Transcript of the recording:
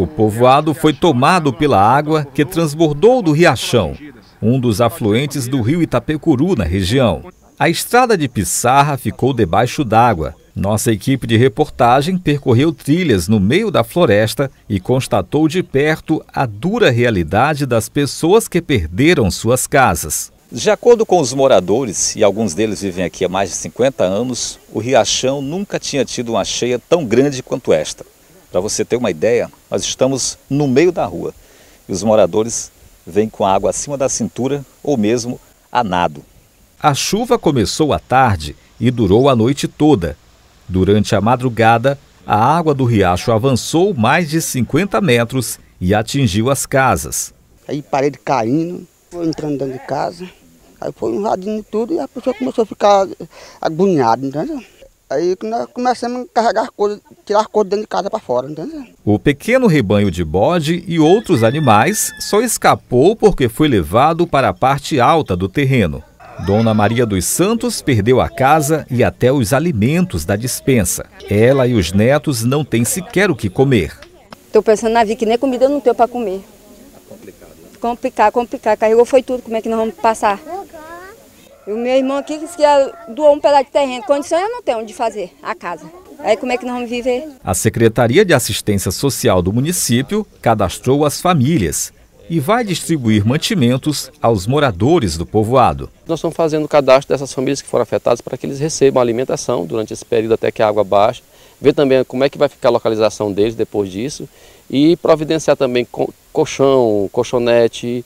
O povoado foi tomado pela água que transbordou do Riachão, um dos afluentes do rio Itapecuru na região. A estrada de Pissarra ficou debaixo d'água. Nossa equipe de reportagem percorreu trilhas no meio da floresta e constatou de perto a dura realidade das pessoas que perderam suas casas. De acordo com os moradores, e alguns deles vivem aqui há mais de 50 anos, o Riachão nunca tinha tido uma cheia tão grande quanto esta. Para você ter uma ideia, nós estamos no meio da rua e os moradores vêm com a água acima da cintura ou mesmo a nado. A chuva começou à tarde e durou a noite toda. Durante a madrugada, a água do riacho avançou mais de 50 metros e atingiu as casas. Aí parede caindo, foi entrando dentro de casa, aí foi invadindo tudo e a pessoa começou a ficar agoniada, entendeu? Aí nós começamos a carregar as coisas, tirar as coisas dentro de casa para fora, entendeu? O pequeno rebanho de bode e outros animais só escapou porque foi levado para a parte alta do terreno. Dona Maria dos Santos perdeu a casa e até os alimentos da dispensa. Ela e os netos não têm sequer o que comer. Estou pensando na vida que nem comida eu não tenho para comer. Complicado, complicado. Né? Complicar, complicar. Carregou foi tudo, como é que nós vamos passar? E o meu irmão aqui disse que doou um pedaço de terreno. Condição eu não tenho onde fazer a casa. Aí como é que nós vamos viver? A Secretaria de Assistência Social do município cadastrou as famílias e vai distribuir mantimentos aos moradores do povoado. Nós estamos fazendo o cadastro dessas famílias que foram afetadas para que eles recebam alimentação durante esse período até que a água baixe, ver também como é que vai ficar a localização deles depois disso e providenciar também colchão, colchonete,